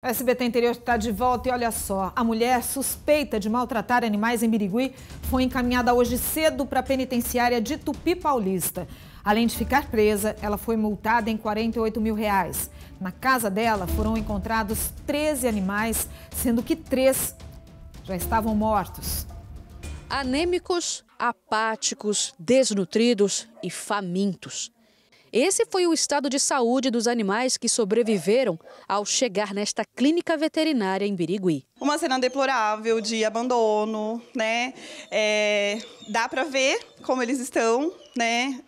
O SBT Interior está de volta e olha só, a mulher suspeita de maltratar animais em Birigui foi encaminhada hoje cedo para a penitenciária de Tupi Paulista. Além de ficar presa, ela foi multada em 48 mil reais. Na casa dela foram encontrados 13 animais, sendo que três já estavam mortos. Anêmicos, apáticos, desnutridos e famintos. Esse foi o estado de saúde dos animais que sobreviveram ao chegar nesta clínica veterinária em Birigui. Uma cena deplorável de abandono, né? É, dá para ver como eles estão, né?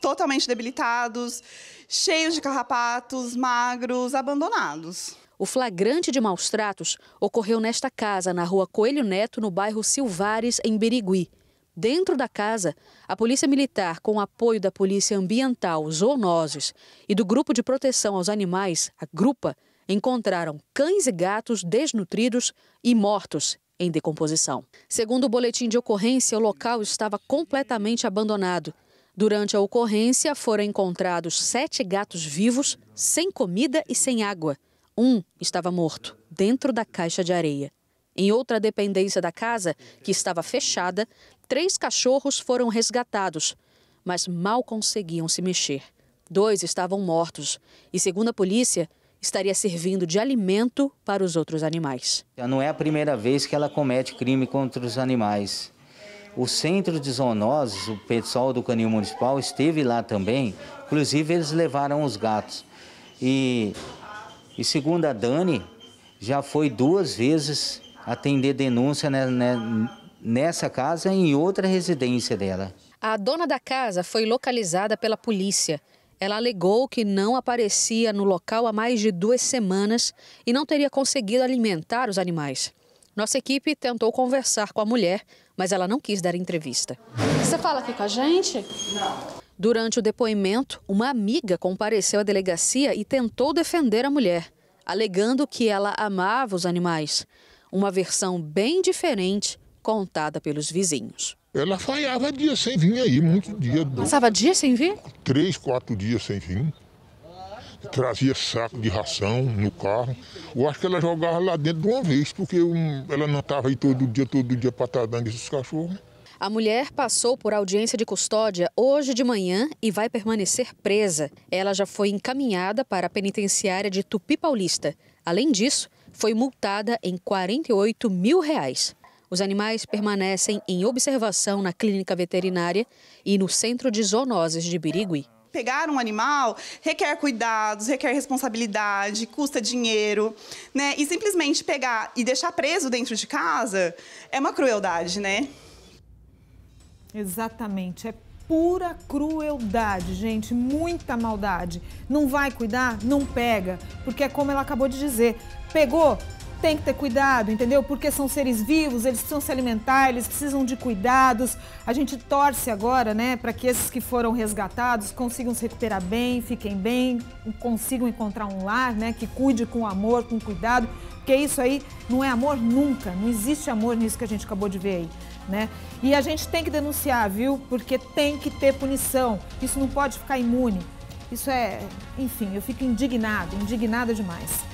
Totalmente debilitados, cheios de carrapatos, magros, abandonados. O flagrante de maus tratos ocorreu nesta casa, na rua Coelho Neto, no bairro Silvares, em Birigui. Dentro da casa, a Polícia Militar, com o apoio da Polícia Ambiental, zoonoses e do Grupo de Proteção aos Animais, a Grupa, encontraram cães e gatos desnutridos e mortos em decomposição. Segundo o boletim de ocorrência, o local estava completamente abandonado. Durante a ocorrência, foram encontrados sete gatos vivos, sem comida e sem água. Um estava morto, dentro da caixa de areia. Em outra dependência da casa, que estava fechada, três cachorros foram resgatados, mas mal conseguiam se mexer. Dois estavam mortos e, segundo a polícia, estaria servindo de alimento para os outros animais. Não é a primeira vez que ela comete crime contra os animais. O centro de zoonoses, o pessoal do Canil Municipal, esteve lá também. Inclusive, eles levaram os gatos. E, e segundo a Dani, já foi duas vezes atender denúncia né, né, nessa casa e em outra residência dela. A dona da casa foi localizada pela polícia. Ela alegou que não aparecia no local há mais de duas semanas e não teria conseguido alimentar os animais. Nossa equipe tentou conversar com a mulher, mas ela não quis dar entrevista. Você fala aqui com a gente? Não. Durante o depoimento, uma amiga compareceu à delegacia e tentou defender a mulher, alegando que ela amava os animais uma versão bem diferente contada pelos vizinhos. Ela falhava dias sem vir aí, muito dia. Passava dias sem vir? Três, quatro dias sem vir. Trazia saco de ração no carro. Eu acho que ela jogava lá dentro de uma vez, porque ela não estava aí todo dia, todo dia para estar tá dando esses cachorros. A mulher passou por audiência de custódia hoje de manhã e vai permanecer presa. Ela já foi encaminhada para a penitenciária de Tupi Paulista. Além disso, foi multada em 48 mil reais. Os animais permanecem em observação na clínica veterinária e no centro de zoonoses de Birigui pegar um animal requer cuidados, requer responsabilidade, custa dinheiro, né? E simplesmente pegar e deixar preso dentro de casa é uma crueldade, né? Exatamente. É pura crueldade, gente, muita maldade. Não vai cuidar? Não pega, porque é como ela acabou de dizer. Pegou? Tem que ter cuidado, entendeu? Porque são seres vivos, eles precisam se alimentar, eles precisam de cuidados. A gente torce agora, né, para que esses que foram resgatados consigam se recuperar bem, fiquem bem, consigam encontrar um lar, né, que cuide com amor, com cuidado, porque isso aí não é amor nunca, não existe amor nisso que a gente acabou de ver aí né? E a gente tem que denunciar, viu? Porque tem que ter punição. Isso não pode ficar imune. Isso é, enfim, eu fico indignado, indignada demais.